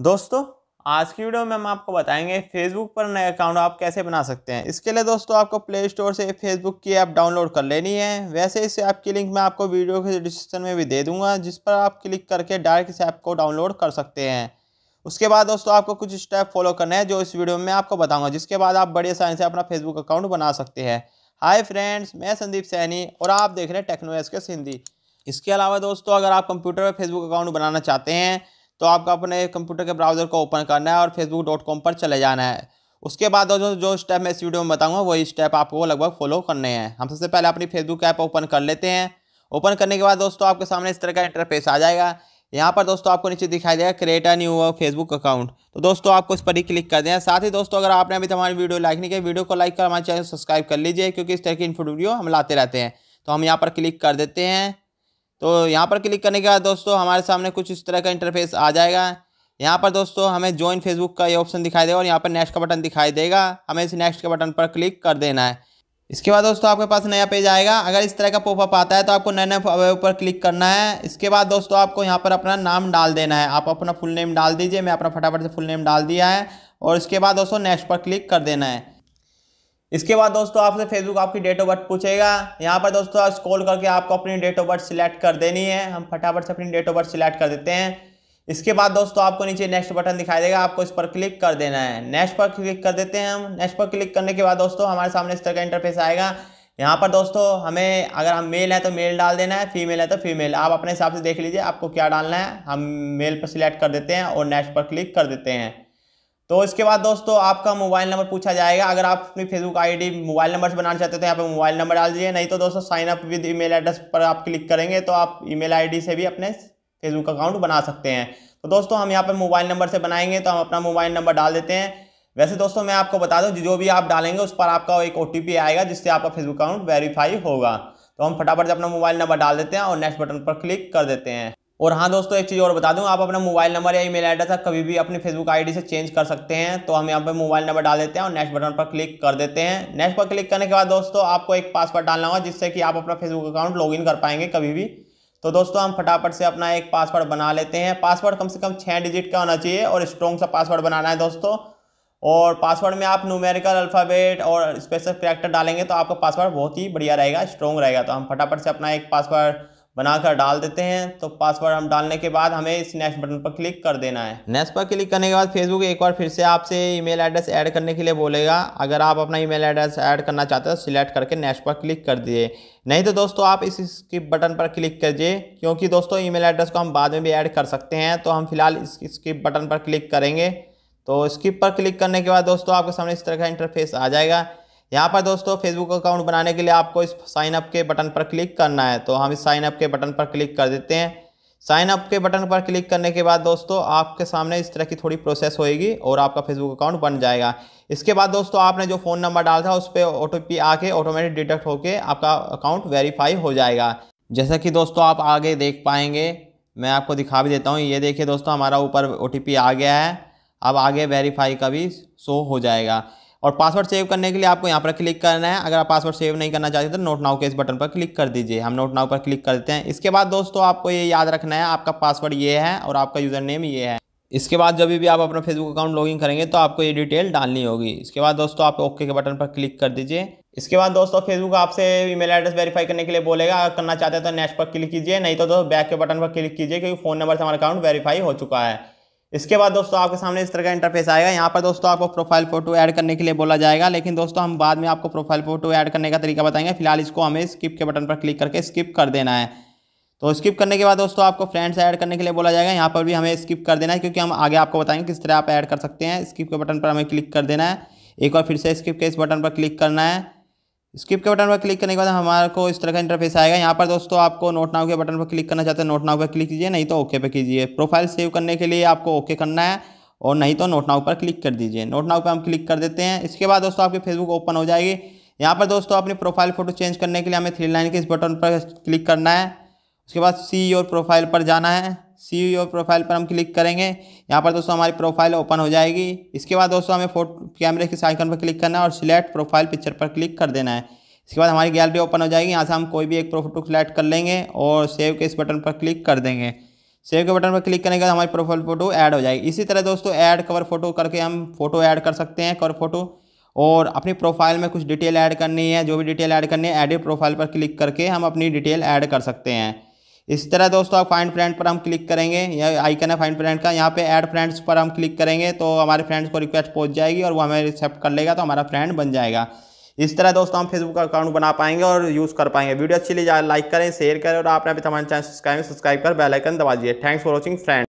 दोस्तों आज की वीडियो में हम आपको बताएंगे फेसबुक पर नया अकाउंट आप कैसे बना सकते हैं इसके लिए दोस्तों आपको प्ले स्टोर से फेसबुक की ऐप डाउनलोड कर लेनी है वैसे इस ऐप की लिंक मैं आपको वीडियो के डिस्क्रिप्शन में भी दे दूंगा जिस पर आप क्लिक करके डायरेक्ट इस ऐप को डाउनलोड कर सकते हैं उसके बाद दोस्तों आपको कुछ स्टेप फॉलो करना है जो इस वीडियो में आपको बताऊँगा जिसके बाद आप बड़े आसानी से अपना फेसबुक अकाउंट बना सकते हैं हाय फ्रेंड्स मैं संदीप सैनी और आप देख रहे हैं टेक्नोवेस के सिंधी इसके अलावा दोस्तों अगर आप कंप्यूटर पर फेसबुक अकाउंट बनाना चाहते हैं तो आपको अपने कंप्यूटर के ब्राउज़र को ओपन करना है और फेसबुक डॉट कॉम पर चले जाना है उसके बाद दोस्तों जो स्टेप मैं इस वीडियो में बताऊंगा वही स्टेप आपको लगभग फॉलो करने हैं हम सबसे पहले अपनी फेसबुक ऐप ओपन कर लेते हैं ओपन करने के बाद दोस्तों आपके सामने इस तरह का इंटरफेस आ जाएगा यहाँ पर दोस्तों आपको नीचे दिखाई देगा create a new Facebook account तो दोस्तों आपको इस पर ही क्लिक कर दें साथ ही दोस्तों अगर आपने अभी हमारी वीडियो लाइक नहीं किया वीडियो को लाइक कर हमारे चैनल सब्सक्राइब कर लीजिए क्योंकि इस तरह की इन्फो वीडियो हम लाते रहते हैं तो हम यहाँ पर क्लिक कर देते हैं तो यहाँ पर क्लिक करने के बाद दोस्तों हमारे सामने कुछ इस तरह का इंटरफेस आ जाएगा यहाँ पर दोस्तों हमें ज्वाइन फेसबुक का ये ऑप्शन दिखाई देगा और यहाँ पर नेक्स्ट का बटन दिखाई देगा हमें इस नेक्स्ट के बटन पर क्लिक कर देना है इसके बाद दोस्तों आपके पास नया पेज आएगा अगर इस तरह का पॉपअप आता है तो आपको नए नए पर क्लिक करना है इसके बाद दोस्तों आपको यहाँ पर अपना नाम डाल देना है आप अपना फुल नेम डाल दीजिए मैं अपना फटाफट से फुल नेम डाल दिया है और इसके बाद दोस्तों नेक्स्ट पर क्लिक कर देना है इसके बाद दोस्तों आपसे फेसबुक आपकी डेट ऑफ बर्थ पूछेगा यहाँ पर दोस्तों स्कॉल करके आपको अपनी डेट ऑफ बर्थ सिलेक्ट कर देनी है हम फटाफट से अपनी डेट ऑफ बर्थ सिलेक्ट कर देते हैं इसके बाद दोस्तों आपको नीचे नेक्स्ट बटन दिखाई देगा आपको इस पर क्लिक कर देना है नेक्स्ट पर क्लिक कर देते हैं हम नेक्स्ट पर क्लिक करने के बाद दोस्तों हमारे सामने इस तरह का इंटरफेस आएगा यहाँ पर दोस्तों हमें अगर हम मेल है तो मेल डाल देना है फीमेल है तो फीमेल आप अपने हिसाब से देख लीजिए आपको क्या डालना है हम मेल पर सिलेक्ट कर देते हैं और नेक्स्ट पर क्लिक कर देते हैं तो इसके बाद दोस्तों आपका मोबाइल नंबर पूछा जाएगा अगर आप अपनी फेसबुक आईडी मोबाइल नंबर से बनाना चाहते तो यहाँ पे मोबाइल नंबर डाल दीजिए नहीं तो दोस्तों sign up with email address पर आप क्लिक करेंगे तो आप ईमेल आईडी से भी अपने फेसबुक अकाउंट बना सकते हैं तो दोस्तों हम यहाँ पर मोबाइल नंबर से बनाएंगे तो हम अपना मोबाइल नंबर डाल देते हैं वैसे दोस्तों मैं आपको बता दूँ जो भी आप डालेंगे उस पर आपका एक ओ आएगा जिससे आपका फेसबुक अकाउंट वेरीफाई होगा तो हम फटाफट से अपना मोबाइल नंबर डाल देते हैं और नेक्स्ट बटन पर क्लिक कर देते हैं और हाँ दोस्तों एक चीज़ और बता दूँ आप अपना मोबाइल नंबर या ईमेल एड्रेस कभी भी अपनी फेसबुक आईडी से चेंज कर सकते हैं तो हम यहाँ पर मोबाइल नंबर डाल देते हैं और नेक्स्ट बटन पर क्लिक कर देते हैं नेक्स्ट पर क्लिक करने के बाद दोस्तों आपको एक पासवर्ड डालना होगा जिससे कि आप अपना फेसबुक अकाउंट लॉगिन कर पाएंगे कभी भी तो दोस्तों हम फटाफट से अपना एक पासवर्ड बना लेते हैं पासवर्ड कम से कम छः डिजिट का होना चाहिए और स्ट्रॉन्ग सा पासवर्ड बनाना है दोस्तों और पासवर्ड में आप न्यूमेरिकल अल्फ़ाबेट और स्पेशल करेक्टर डालेंगे तो आपका पासवर्ड बहुत ही बढ़िया रहेगा स्ट्रॉन्ग रहेगा तो हम फटाफट से अपना एक पासवर्ड बनाकर डाल देते हैं तो पासवर्ड हम डालने के बाद हमें इस नेक्स्ट बटन पर क्लिक कर देना है नेक्स्ट पर क्लिक करने के बाद फेसबुक एक बार फिर से आपसे ईमेल एड्रेस ऐड करने के लिए बोलेगा अगर आप अपना ईमेल एड्रेस ऐड करना चाहते हो तो सिलेक्ट करके नेक्स्ट पर क्लिक कर दीजिए नहीं तो दोस्तों आप इस स्किप बटन पर क्लिक करिए क्योंकि दोस्तों ई एड्रेस को हम बाद में भी ऐड कर सकते हैं तो हम फिलहाल इस स्किप बटन पर क्लिक करेंगे तो स्किप पर क्लिक करने के बाद दोस्तों आपके सामने इस तरह का इंटरफेस आ जाएगा यहाँ पर दोस्तों फेसबुक अकाउंट बनाने के लिए आपको इस साइन अप के बटन पर क्लिक करना है तो हम इस साइन अप के बटन पर क्लिक कर देते हैं साइन अप के बटन पर क्लिक करने के बाद दोस्तों आपके सामने इस तरह की थोड़ी प्रोसेस होएगी और आपका फेसबुक अकाउंट बन जाएगा इसके बाद दोस्तों आपने जो फ़ोन नंबर डाला था उस पर ओ आके ऑटोमेटिक डिटेक्ट होकर आपका अकाउंट वेरीफाई हो जाएगा जैसा कि दोस्तों आप आगे देख पाएंगे मैं आपको दिखा भी देता हूँ ये देखिए दोस्तों हमारा ऊपर ओ आ गया है अब आगे वेरीफाई का भी शो हो जाएगा और पासवर्ड सेव करने के लिए आपको यहाँ पर क्लिक करना है अगर आप पासवर्ड सेव नहीं करना चाहते तो नोट नाउ के इस बटन पर क्लिक कर दीजिए हम नोट नाउ पर क्लिक करते हैं इसके बाद दोस्तों आपको ये याद रखना है आपका पासवर्ड ये है और आपका यूज़र नेम ये है इसके बाद जब भी आप अपना फेसबुक अकाउंट लॉगिन करेंगे तो आपको ये डिटेल डालनी होगी इसके बाद दोस्तों आप ओके के बटन पर क्लिक कर दीजिए इसके बाद दोस्तों फेसबुक आपसे ईमेल एड्रेस वेरीफाई करने के लिए बोलेगा अगर करना चाहते हैं तो नेक्स्ट पर क्लिक कीजिए नहीं तो दोस्तों बैक के बटन पर क्लिक कीजिए क्योंकि फ़ोन नंबर से हमारा अकाउंट वेरीफाई हो चुका है इसके बाद दोस्तों आपके सामने इस तरह का इंटरफेस आएगा यहाँ पर दोस्तों आपको प्रोफाइल फोटो ऐड करने के लिए बोला जाएगा लेकिन दोस्तों हम बाद में आपको प्रोफाइल फोटो ऐड करने का तरीका बताएंगे फिलहाल इसको हमें स्किप के बटन पर क्लिक करके स्किप कर देना है तो स्किप करने के बाद दोस्तों आपको फ्रेंड्स ऐड करने के लिए बोला जाएगा यहाँ पर भी हमें स्किप कर देना है क्योंकि हम आगे आपको बताएंगे किस तरह आप ऐड कर सकते हैं स्किप के बटन पर हमें क्लिक कर देना है एक बार फिर से स्किप के इस बटन पर क्लिक करना है स्किप के बटन पर क्लिक करने के बाद हमारे को इस तरह का इंटरफेस आएगा यहाँ पर दोस्तों आपको नोट नाउ के बटन पर क्लिक करना चाहते हैं नोट नाउ पर क्लिक कीजिए नहीं तो ओके पर कीजिए प्रोफाइल सेव करने के लिए आपको ओके करना है और नहीं तो नोट नाउ पर क्लिक कर दीजिए नोट नाउ पर हम क्लिक कर देते हैं इसके बाद दोस्तों आपकी फेसबुक ओपन हो जाएगी यहाँ पर दोस्तों अपनी प्रोफाइल फ़ोटो चेंज करने के लिए हमें थ्री लाइन के इस बटन पर क्लिक करना है उसके बाद सी और प्रोफाइल पर जाना है सी योर प्रोफाइल पर हम क्लिक करेंगे यहाँ पर दोस्तों हमारी प्रोफाइल ओपन हो जाएगी इसके बाद दोस्तों हमें फोटो कैमरे के साइकन पर क्लिक करना है और सिलेक्ट प्रोफाइल पिक्चर पर क्लिक कर देना है इसके बाद हमारी गैलरी ओपन हो जाएगी यहाँ से हम कोई भी एक फोटो सिलेक्ट कर लेंगे और सेव के इस बटन पर क्लिक कर देंगे सेव के बटन पर क्लिक करने के बाद हमारी प्रोफाइल फ़ोटो ऐड हो जाएगी इसी तरह दोस्तों ऐड कवर फोटो करके हम फोटो ऐड कर सकते हैं कवर फोटो और अपनी प्रोफाइल में कुछ डिटेल ऐड करनी है जो भी डिटेल ऐड करनी है एडिट प्रोफाइल पर क्लिक करके हम अपनी डिटेल ऐड कर सकते हैं इस तरह दोस्तों आप फाइंड फ्रेंड पर हम क्लिक करेंगे यह आइकन है फाइंड फ्रेंड का यहाँ पे ऐड फ्रेंड्स पर हम क्लिक करेंगे तो हमारे फ्रेंड्स को रिक्वेस्ट पहुँच जाएगी और वो हमें एक्सेप्ट कर लेगा तो हमारा फ्रेंड बन जाएगा इस तरह दोस्तों हम फेसबुक का अकाउंट बना पाएंगे और यूज़ कर पाएंगे वीडियो अच्छी ली लाइक तो करें शेयर करें और आपने अभी हमारे चैनल सब्सक्राइब सब्सक्राइब कर बेलाइकन दबा दिए थैंक्स फॉर वॉचिंग फ्रेंड